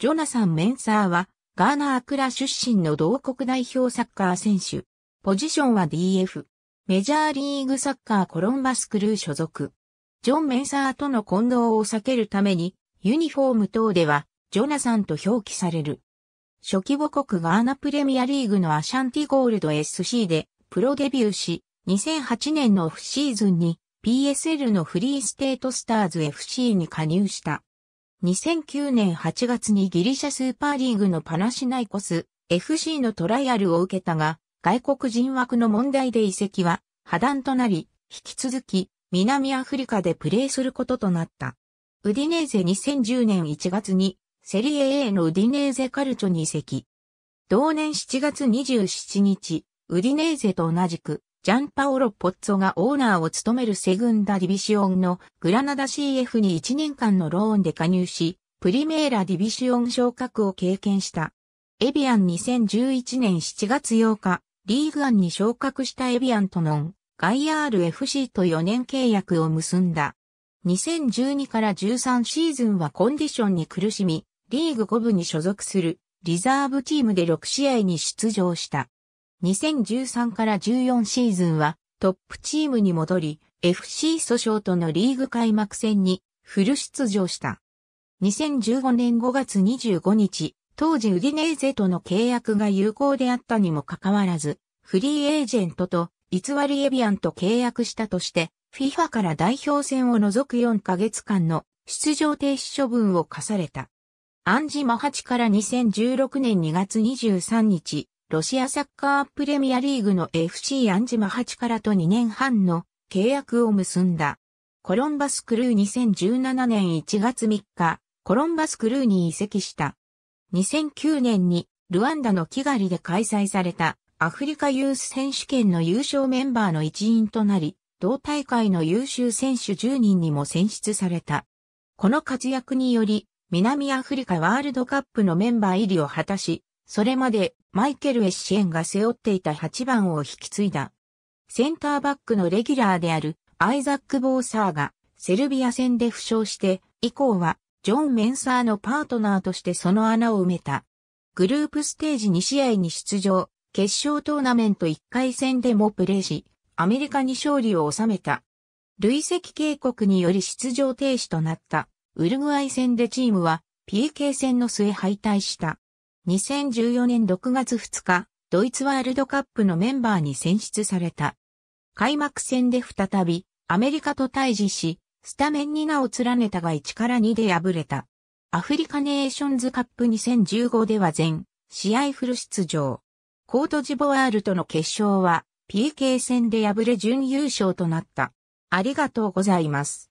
ジョナサン・メンサーは、ガーナ・アクラ出身の同国代表サッカー選手。ポジションは DF。メジャーリーグサッカーコロンバスクルー所属。ジョン・メンサーとの混同を避けるために、ユニフォーム等では、ジョナサンと表記される。初期母国ガーナプレミアリーグのアシャンティゴールド SC で、プロデビューし、2008年のオフシーズンに、PSL のフリーステートスターズ FC に加入した。2009年8月にギリシャスーパーリーグのパナシナイコス FC のトライアルを受けたが、外国人枠の問題で移籍は破断となり、引き続き南アフリカでプレーすることとなった。ウディネーゼ2010年1月にセリエ A のウディネーゼカルチョに移籍。同年7月27日、ウディネーゼと同じくジャンパオロ・ポッツォがオーナーを務めるセグンダ・ディビシオンのグラナダ CF に1年間のローンで加入し、プリメーラ・ディビシオン昇格を経験した。エビアン2011年7月8日、リーグアンに昇格したエビアンとのガイアール FC と4年契約を結んだ。2012から13シーズンはコンディションに苦しみ、リーグ5部に所属するリザーブチームで6試合に出場した。2013から14シーズンはトップチームに戻り、FC 訴訟とのリーグ開幕戦にフル出場した。2015年5月25日、当時ウディネーゼとの契約が有効であったにもかかわらず、フリーエージェントと偽りエビアンと契約したとして、FIFA から代表戦を除く4ヶ月間の出場停止処分を課された。アンジ・マハチから2016年2月23日、ロシアサッカープレミアリーグの FC アンジマらと2年半の契約を結んだ。コロンバスクルー2017年1月3日、コロンバスクルーに移籍した。2009年にルワンダのキガリで開催されたアフリカユース選手権の優勝メンバーの一員となり、同大会の優秀選手10人にも選出された。この活躍により、南アフリカワールドカップのメンバー入りを果たし、それまでマイケル・エッシェンが背負っていた8番を引き継いだ。センターバックのレギュラーであるアイザック・ボーサーがセルビア戦で負傷して以降はジョン・メンサーのパートナーとしてその穴を埋めた。グループステージ2試合に出場、決勝トーナメント1回戦でもプレーし、アメリカに勝利を収めた。累積警告により出場停止となったウルグアイ戦でチームは PK 戦の末敗退した。2014年6月2日、ドイツワールドカップのメンバーに選出された。開幕戦で再び、アメリカと対峙し、スタメンに名を連ねたが1から2で敗れた。アフリカネーションズカップ2015では全、試合フル出場。コートジボワールとの決勝は、PK 戦で敗れ準優勝となった。ありがとうございます。